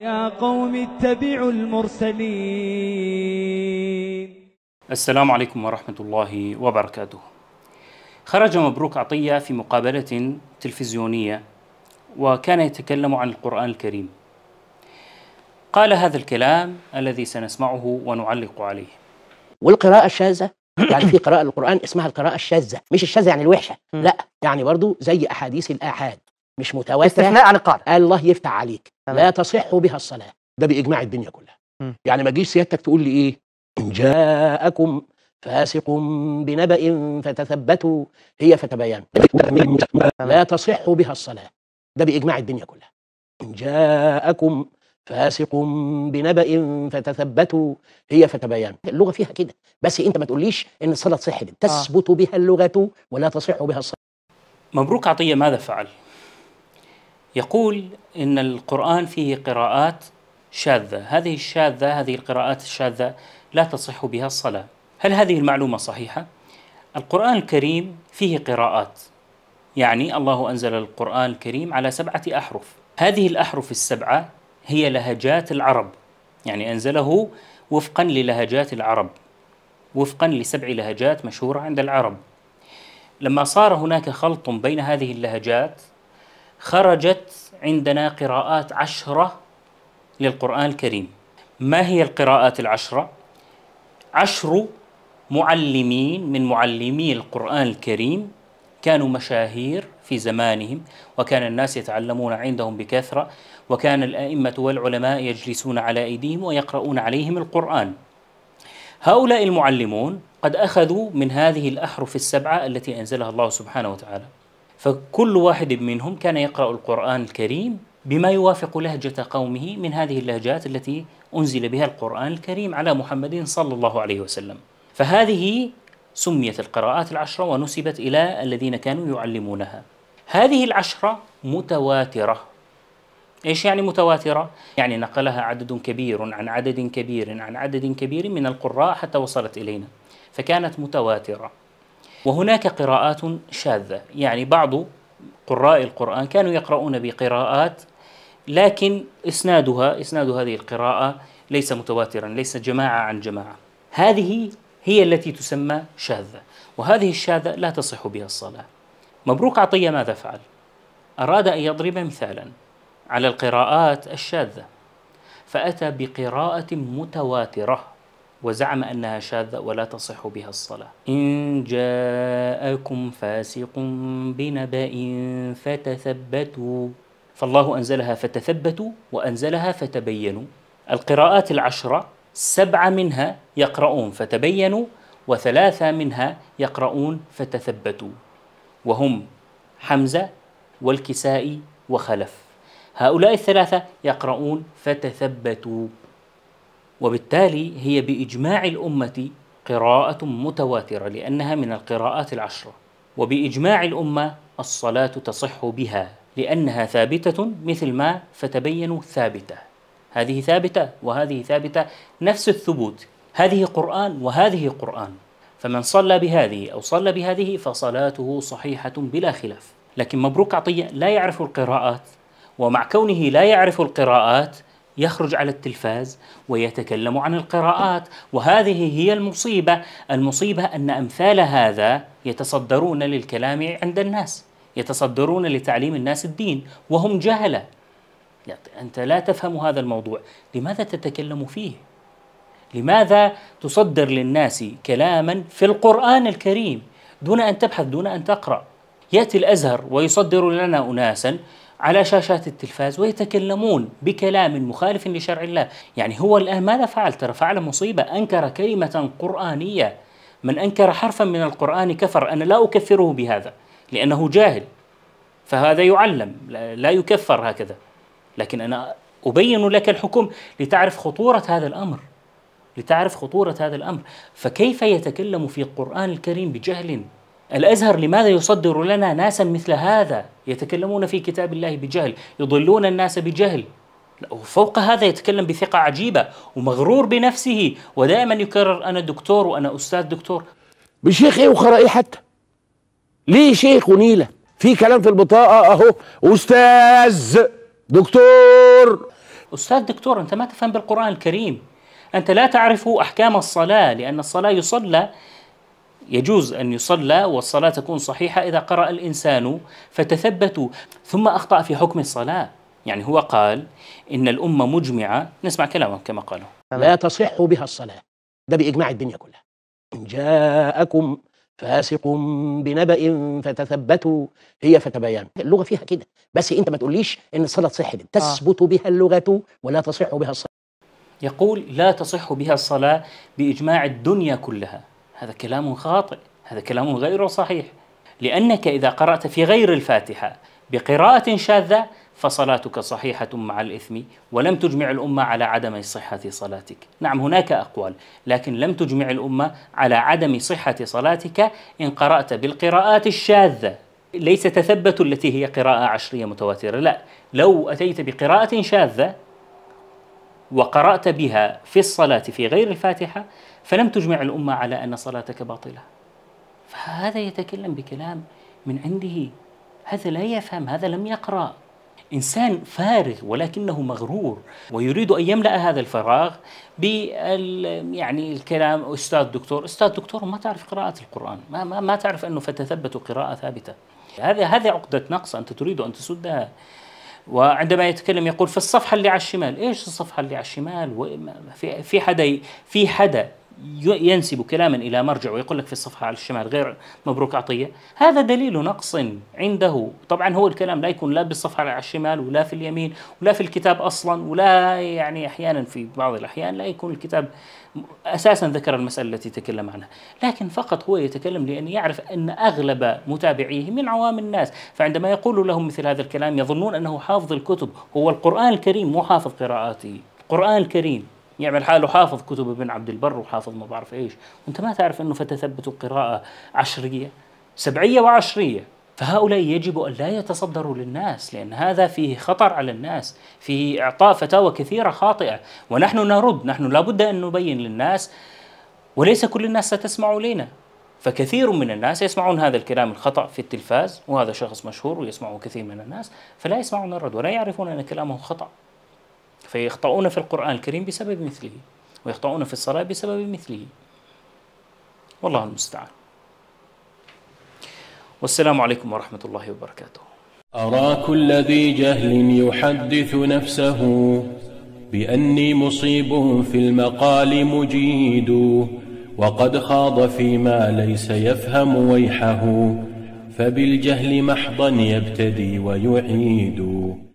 يا قوم اتبعوا المرسلين السلام عليكم ورحمة الله وبركاته خرج مبروك عطية في مقابلة تلفزيونية وكان يتكلم عن القرآن الكريم قال هذا الكلام الذي سنسمعه ونعلق عليه والقراءة الشاذة يعني في قراءة القرآن اسمها القراءة الشاذة مش الشاذة يعني الوحشة لا يعني برضو زي أحاديث الآحاد مش متواتر استثناء عن القاعده الله يفتح عليك لا تصح بها الصلاه ده باجماع الدنيا كلها م. يعني ما تجيش سيادتك تقول لي ايه ان جاءكم فاسق بنبأ فتثبتوا هي فتبين لا تصح بها الصلاة ده بإجماع الدنيا كلها إن جاءكم فاسق بنبأ فتثبتوا هي فتبين اللغة فيها كده بس أنت ما تقوليش إن الصلاة تصح آه. تثبت بها اللغة ولا تصح بها الصلاة مبروك عطية ماذا فعل؟ يقول ان القران فيه قراءات شاذه، هذه الشاذه هذه القراءات الشاذه لا تصح بها الصلاه. هل هذه المعلومه صحيحه؟ القران الكريم فيه قراءات. يعني الله انزل القران الكريم على سبعه احرف. هذه الاحرف السبعه هي لهجات العرب. يعني انزله وفقا للهجات العرب. وفقا لسبع لهجات مشهوره عند العرب. لما صار هناك خلط بين هذه اللهجات خرجت عندنا قراءات عشرة للقرآن الكريم ما هي القراءات العشرة؟ عشر معلمين من معلمي القرآن الكريم كانوا مشاهير في زمانهم وكان الناس يتعلمون عندهم بكثرة وكان الأئمة والعلماء يجلسون على أيديهم ويقرؤون عليهم القرآن هؤلاء المعلمون قد أخذوا من هذه الأحرف السبعة التي أنزلها الله سبحانه وتعالى فكل واحد منهم كان يقرأ القرآن الكريم بما يوافق لهجة قومه من هذه اللهجات التي أنزل بها القرآن الكريم على محمد صلى الله عليه وسلم فهذه سميت القراءات العشرة ونسبت إلى الذين كانوا يعلمونها هذه العشرة متواترة ايش يعني متواتره؟ يعني نقلها عدد كبير عن عدد كبير عن عدد كبير من القراء حتى وصلت الينا فكانت متواتره وهناك قراءات شاذة يعني بعض قراء القرآن كانوا يقرؤون بقراءات لكن إسنادها إسناد هذه القراءة ليس متواترا ليس جماعة عن جماعة هذه هي التي تسمى شاذة وهذه الشاذة لا تصح بها الصلاة مبروك عطية ماذا فعل؟ أراد أن يضرب مثالا على القراءات الشاذة فأتى بقراءة متواترة وزعم أنها شاذة ولا تصح بها الصلاة إن جاءكم فاسق بنبأ فتثبتوا فالله أنزلها فتثبتوا وأنزلها فتبينوا القراءات العشرة سبعة منها يقرؤون فتبينوا وثلاثة منها يقرؤون فتثبتوا وهم حمزة والكسائي وخلف هؤلاء الثلاثة يقرؤون فتثبتوا وبالتالي هي باجماع الامه قراءه متواتره لانها من القراءات العشره وباجماع الامه الصلاه تصح بها لانها ثابته مثل ما فتبينوا ثابته هذه ثابته وهذه ثابته نفس الثبوت هذه قران وهذه قران فمن صلى بهذه او صلى بهذه فصلاته صحيحه بلا خلاف لكن مبروك عطيه لا يعرف القراءات ومع كونه لا يعرف القراءات يخرج على التلفاز ويتكلم عن القراءات وهذه هي المصيبة المصيبة أن أمثال هذا يتصدرون للكلام عند الناس يتصدرون لتعليم الناس الدين وهم جهلة أنت لا تفهم هذا الموضوع لماذا تتكلم فيه لماذا تصدر للناس كلاما في القرآن الكريم دون أن تبحث دون أن تقرأ يأتي الأزهر ويصدر لنا أناسا على شاشات التلفاز ويتكلمون بكلام مخالف لشرع الله يعني هو الآن ماذا فعل ترى فعل مصيبة أنكر كلمة قرآنية من أنكر حرفا من القرآن كفر أنا لا أكفره بهذا لأنه جاهل فهذا يعلم لا يكفر هكذا لكن أنا أبين لك الحكم لتعرف خطورة هذا الأمر لتعرف خطورة هذا الأمر فكيف يتكلم في القرآن الكريم بجهل الازهر لماذا يصدر لنا ناسا مثل هذا يتكلمون في كتاب الله بجهل يضلون الناس بجهل وفوق هذا يتكلم بثقة عجيبة ومغرور بنفسه ودائما يكرر أنا دكتور وأنا أستاذ دكتور بشيخ إيه ايه حتى ليه شيخ ونيلة في كلام في البطاقة أهو أستاذ دكتور أستاذ دكتور أنت ما تفهم بالقرآن الكريم أنت لا تعرف أحكام الصلاة لأن الصلاة يصلى يجوز أن يصلى والصلاة تكون صحيحة إذا قرأ الإنسان فتثبتوا ثم أخطأ في حكم الصلاة يعني هو قال إن الأمة مجمعة نسمع كلامه كما قاله لا تصح بها الصلاة ده بإجماع الدنيا كلها إن جاءكم فاسق بنبأ فتثبتوا هي فتبين اللغة فيها كده بس أنت ما تقوليش إن الصلاة تصح آه. تثبت بها اللغة ولا تصح بها الصلاة يقول لا تصح بها الصلاة بإجماع الدنيا كلها هذا كلام خاطئ هذا كلام غير صحيح لأنك إذا قرأت في غير الفاتحة بقراءة شاذة فصلاتك صحيحة مع الإثم ولم تجمع الأمة على عدم صحة صلاتك نعم هناك أقوال لكن لم تجمع الأمة على عدم صحة صلاتك إن قرأت بالقراءات الشاذة ليس تثبت التي هي قراءة عشرية متواترة لا لو أتيت بقراءة شاذة وقرأت بها في الصلاة في غير الفاتحة فلم تجمع الأمة على أن صلاتك باطلة فهذا يتكلم بكلام من عنده هذا لا يفهم هذا لم يقرأ إنسان فارغ ولكنه مغرور ويريد أن يملأ هذا الفراغ بال يعني الكلام أستاذ دكتور أستاذ دكتور ما تعرف قراءة القرآن ما, ما, ما تعرف أنه فتثبت قراءة ثابتة هذا هذه عقدة نقص أنت تريد أن تسدها وعندما يتكلم يقول في الصفحة اللي على الشمال إيش الصفحة اللي على الشمال في حدا في حدا ينسب كلاما الى مرجع ويقول لك في الصفحه على الشمال غير مبروك عطيه، هذا دليل نقص عنده، طبعا هو الكلام لا يكون لا بالصفحه على الشمال ولا في اليمين ولا في الكتاب اصلا ولا يعني احيانا في بعض الاحيان لا يكون الكتاب اساسا ذكر المساله التي تكلم عنها، لكن فقط هو يتكلم لان يعرف ان اغلب متابعيه من عوام الناس، فعندما يقول لهم مثل هذا الكلام يظنون انه حافظ الكتب، هو القران الكريم مو حافظ قراءاته، القران الكريم يعمل يعني حاله حافظ كتب ابن عبد البر وحافظ ما بعرف ايش وانت ما تعرف انه فتثبت القراءه عشريه سبعيه وعشريه فهؤلاء يجب ان لا يتصدروا للناس لان هذا فيه خطر على الناس فيه اعطاء فتاوى كثيره خاطئه ونحن نرد نحن لابد ان نبين للناس وليس كل الناس ستسمع الينا فكثير من الناس يسمعون هذا الكلام الخطأ في التلفاز وهذا شخص مشهور ويسمعه كثير من الناس فلا يسمعون الرد ولا يعرفون أن كلامه خطأ فيخطئون في القرآن الكريم بسبب مثله ويخطئون في الصلاة بسبب مثله والله المستعان والسلام عليكم ورحمة الله وبركاته أرى كل ذي جهل يحدث نفسه بأني مصيب في المقال مجيد وقد خاض فيما ليس يفهم ويحه فبالجهل محضا يبتدي ويعيد